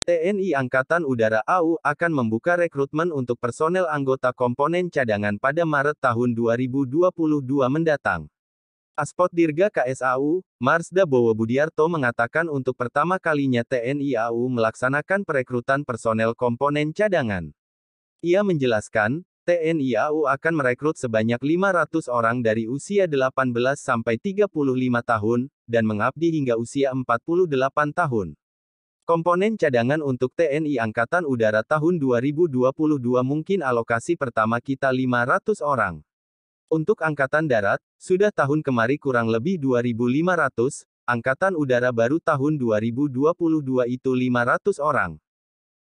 TNI Angkatan Udara AU akan membuka rekrutmen untuk personel anggota komponen cadangan pada Maret tahun 2022 mendatang. Aspot Dirga KSAU, Marsda Bowo Budiarto mengatakan untuk pertama kalinya TNI AU melaksanakan perekrutan personel komponen cadangan. Ia menjelaskan, TNI AU akan merekrut sebanyak 500 orang dari usia 18 sampai 35 tahun, dan mengabdi hingga usia 48 tahun. Komponen cadangan untuk TNI Angkatan Udara tahun 2022 mungkin alokasi pertama kita 500 orang. Untuk Angkatan Darat, sudah tahun kemari kurang lebih 2.500, Angkatan Udara baru tahun 2022 itu 500 orang.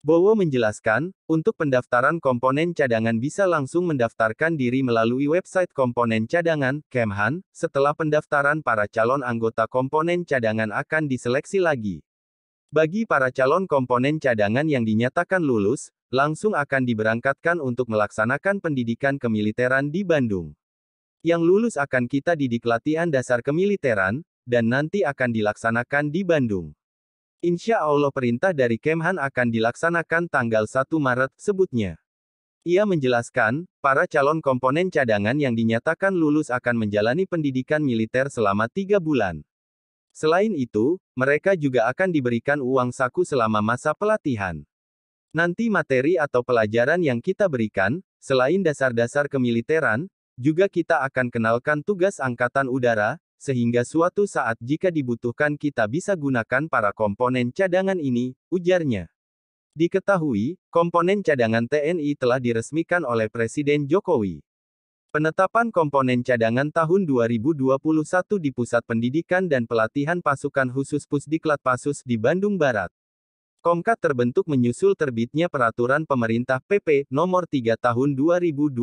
Bowo menjelaskan, untuk pendaftaran komponen cadangan bisa langsung mendaftarkan diri melalui website komponen cadangan, Kemhan, setelah pendaftaran para calon anggota komponen cadangan akan diseleksi lagi. Bagi para calon komponen cadangan yang dinyatakan lulus, langsung akan diberangkatkan untuk melaksanakan pendidikan kemiliteran di Bandung. Yang lulus akan kita didik latihan dasar kemiliteran, dan nanti akan dilaksanakan di Bandung. Insya Allah perintah dari Kemhan akan dilaksanakan tanggal 1 Maret, sebutnya. Ia menjelaskan, para calon komponen cadangan yang dinyatakan lulus akan menjalani pendidikan militer selama tiga bulan. Selain itu, mereka juga akan diberikan uang saku selama masa pelatihan. Nanti materi atau pelajaran yang kita berikan, selain dasar-dasar kemiliteran, juga kita akan kenalkan tugas angkatan udara, sehingga suatu saat jika dibutuhkan kita bisa gunakan para komponen cadangan ini, ujarnya. Diketahui, komponen cadangan TNI telah diresmikan oleh Presiden Jokowi. Penetapan komponen cadangan tahun 2021 di Pusat Pendidikan dan Pelatihan Pasukan Khusus Pusdiklat Pasus di Bandung Barat. Komkat terbentuk menyusul terbitnya peraturan pemerintah PP nomor 3 tahun 2021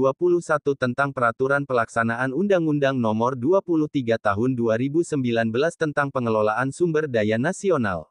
tentang peraturan pelaksanaan Undang-Undang nomor 23 tahun 2019 tentang pengelolaan sumber daya nasional.